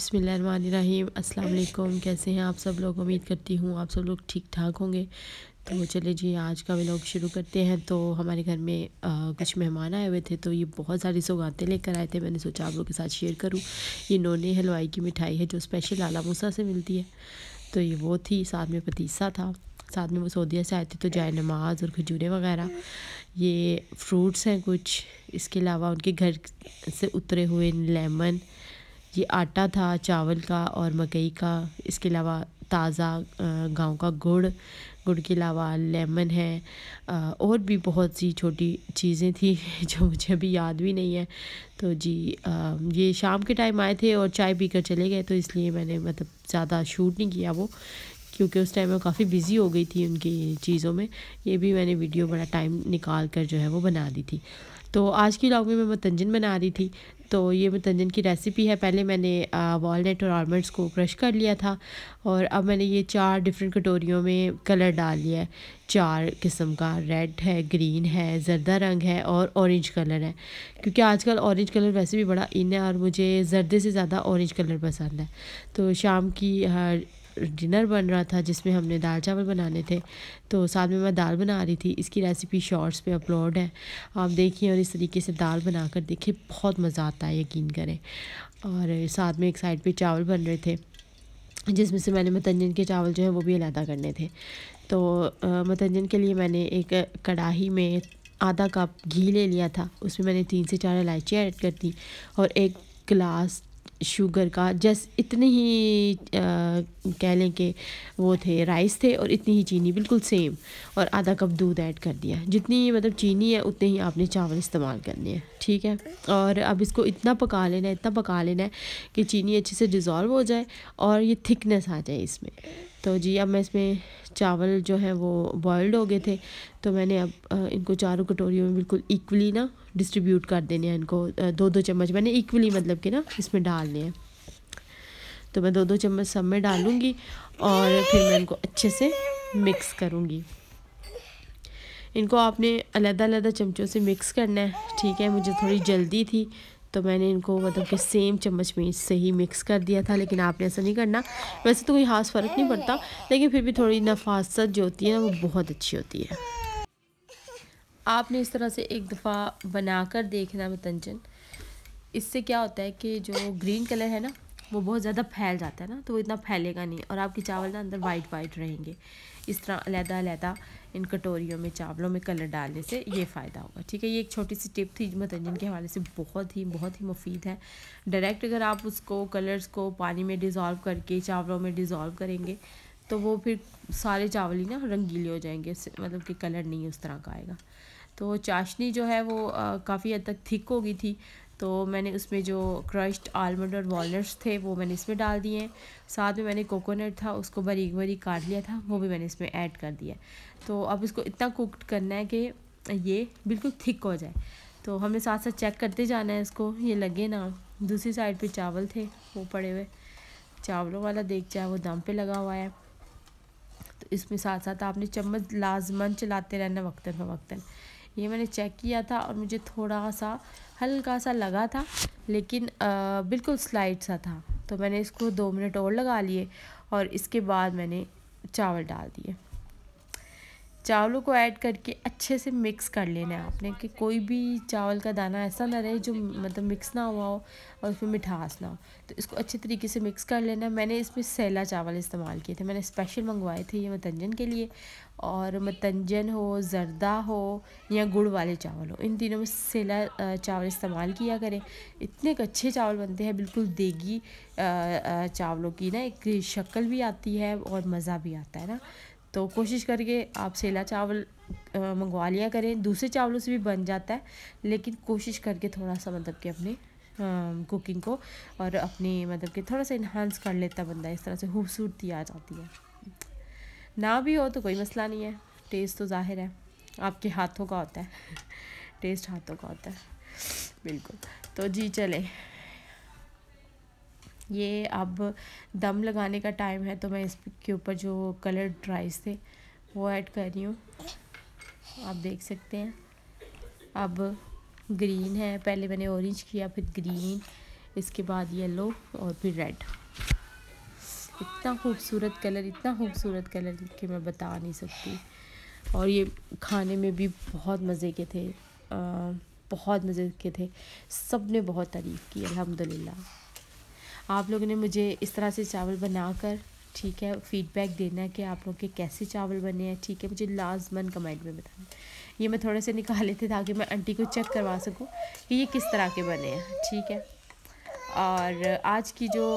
बिसमीम अल्लाम कैसे हैं आप सब लोग उम्मीद करती हूँ आप सब लोग ठीक ठाक होंगे तो चले जी आज का वे लोग शुरू करते हैं तो हमारे घर में आ, कुछ मेहमान आए हुए थे तो ये बहुत सारी सौगातें लेकर आए थे मैंने सोचा आप लोग के साथ शेयर करूँ ये नोने हलवाई की मिठाई है जो स्पेशल लाला मूसा से मिलती है तो ये वो थी साथ में पतीसा था साथ में वो सऊदिया से आए थे तो जाय नमाज और खजूरें वगैरह ये फ्रूट्स हैं कुछ इसके अलावा उनके घर से उतरे हुए लेमन ये आटा था चावल का और मकई का इसके अलावा ताज़ा गांव का गुड़ गुड़ के अलावा लेमन है और भी बहुत सी छोटी चीज़ें थी जो मुझे अभी याद भी नहीं है तो जी ये शाम के टाइम आए थे और चाय पीकर चले गए तो इसलिए मैंने मतलब ज़्यादा शूट नहीं किया वो क्योंकि उस टाइम में काफ़ी बिज़ी हो गई थी उनकी चीज़ों में ये भी मैंने वीडियो बड़ा टाइम निकाल कर जो है वो बना दी थी तो आज की लॉग में मैं मतंजन बना रही थी तो ये मतंजन की रेसिपी है पहले मैंने वॉलनट और आलमंड्स को क्रश कर लिया था और अब मैंने ये चार डिफरेंट कटोरियों में कलर डाल लिया है चार किस्म का रेड है ग्रीन है जर्दा रंग है और ऑरेंज कलर है क्योंकि आजकल ऑरेंज कलर वैसे भी बड़ा इन है और मुझे जर्दे से ज़्यादा ऑरेंज कलर पसंद है तो शाम की डिनर बन रहा था जिसमें हमने दाल चावल बनाने थे तो साथ में मैं दाल बना रही थी इसकी रेसिपी शॉर्ट्स पे अपलोड है आप देखिए और इस तरीके से दाल बना कर देखिए बहुत मज़ा आता है यकीन करें और साथ में एक साइड पे चावल बन रहे थे जिसमें से मैंने मतंजन के चावल जो है वो भी अलहदा करने थे तो मतंजन के लिए मैंने एक कढ़ाही में आधा कप घी ले लिया था उसमें मैंने तीन से चार इलायचियाँ ऐड कर दी और एक गिलास शुगर का जस्ट इतने ही कह लें कि वो थे राइस थे और इतनी ही चीनी बिल्कुल सेम और आधा कप दूध ऐड कर दिया जितनी मतलब चीनी है उतने ही आपने चावल इस्तेमाल करने हैं ठीक है और अब इसको इतना पका लेना है इतना पका लेना है कि चीनी अच्छे से डिज़ोल्व हो जाए और ये थिकनेस आ जाए इसमें तो जी अब मैं इसमें चावल जो है वो बॉयल्ड हो गए थे तो मैंने अब इनको चारों कटोरियों में बिल्कुल इक्वली ना डिस्ट्रीब्यूट कर देने हैं इनको दो दो चम्मच मैंने इक्वली मतलब कि ना इसमें डालने हैं तो मैं दो दो चम्मच सब में डालूँगी और फिर मैं इनको अच्छे से मिक्स करूँगी इनको आपने अलग अलग चमचों से मिक्स करना है ठीक है मुझे थोड़ी जल्दी थी तो मैंने इनको मतलब कि सेम चम्मच में से ही मिक्स कर दिया था लेकिन आपने ऐसा नहीं करना वैसे तो कोई खास फ़र्क नहीं पड़ता लेकिन फिर भी थोड़ी नफासत जो होती है ना वो बहुत अच्छी होती है आपने इस तरह से एक दफ़ा बना कर देखना मतंजन इससे क्या होता है कि जो ग्रीन कलर है ना वो बहुत ज़्यादा फैल जाता है ना तो वो इतना फैलेगा नहीं और आपके चावल ना अंदर वाइट वाइट रहेंगे इस तरह अलहदा अलहदा इन कटोरियों में चावलों में कलर डालने से ये फ़ायदा होगा ठीक है ये एक छोटी सी टिप थी मतंजन के हवाले से बहुत ही बहुत ही मुफीद है डायरेक्ट अगर आप उसको कलर्स को पानी में डिज़ोल्व करके चावलों में डिज़ोल्व करेंगे तो वो फिर सारे चावल ही ना रंगीले हो जाएंगे मतलब कि कलर नहीं उस तरह का आएगा तो चाशनी जो है वो काफ़ी हद तक थिक होगी थी तो मैंने उसमें जो क्रश्ड आलमंड और वॉलट्स थे वो मैंने इसमें डाल दिए साथ में मैंने कोकोनट था उसको बारीक बारीक काट लिया था वो भी मैंने इसमें ऐड कर दिया तो अब इसको इतना कुकड करना है कि ये बिल्कुल थिक हो जाए तो हमने साथ साथ चेक करते जाना है इसको ये लगे ना दूसरी साइड पे चावल थे वो पड़े हुए चावलों वाला देख जाए वो दम पे लगा हुआ है तो इसमें साथ साथ आपने चम्मच लाजमन चलाते रहना वक्ता फवक्ता ये मैंने चेक किया था और मुझे थोड़ा सा हल्का सा लगा था लेकिन आ, बिल्कुल स्लाइड सा था तो मैंने इसको दो मिनट और लगा लिए और इसके बाद मैंने चावल डाल दिए चावलों को ऐड करके अच्छे से मिक्स कर लेना है आपने कि कोई भी चावल का दाना ऐसा ना रहे जो मतलब मिक्स ना हुआ हो और उसमें मिठास ना हो तो इसको अच्छे तरीके से मिक्स कर लेना मैंने इसमें सैला चावल इस्तेमाल किए थे मैंने स्पेशल मंगवाए थे ये मतंजन के लिए और मतंजन हो जरदा हो या गुड़ वाले चावल हो इन तीनों में सैला चावल इस्तेमाल किया करें इतने अच्छे चावल बनते हैं बिल्कुल देगी चावलों की ना एक शक्ल भी आती है और मज़ा भी आता है ना तो कोशिश करके आप सेला चावल मंगवा लिया करें दूसरे चावलों से भी बन जाता है लेकिन कोशिश करके थोड़ा सा मतलब कि अपने कुकिंग को और अपनी मतलब कि थोड़ा सा इन्हांस कर लेता बंदा इस तरह से खूबसूरती आ जाती है ना भी हो तो कोई मसला नहीं है टेस्ट तो जाहिर है आपके हाथों का होता है टेस्ट हाथों का होता है बिल्कुल तो जी चले ये अब दम लगाने का टाइम है तो मैं इसके ऊपर जो कलर ड्राइज थे वो ऐड कर रही हूँ आप देख सकते हैं अब ग्रीन है पहले मैंने ऑरेंज किया फिर ग्रीन इसके बाद येलो और फिर रेड इतना खूबसूरत कलर इतना खूबसूरत कलर कि मैं बता नहीं सकती और ये खाने में भी बहुत मज़े के थे आ, बहुत मज़े के थे सब ने बहुत तारीफ़ की अलहमदिल्ला आप लोगों ने मुझे इस तरह से चावल बनाकर ठीक है फीडबैक देना है कि आप लोग के कैसे चावल बने हैं ठीक है मुझे लाजमन कमेंट में बताना ये मैं थोड़े से निकाल लेते ताकि मैं आंटी को चेक करवा सकूँ कि ये किस तरह के बने हैं ठीक है और आज की जो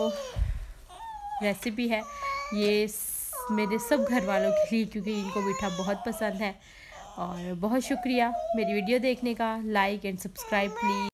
रेसिपी है ये मेरे सब घर वालों के लिए क्योंकि इनको मीठा बहुत पसंद है और बहुत शुक्रिया मेरी वीडियो देखने का लाइक एंड सब्सक्राइब प्लीज़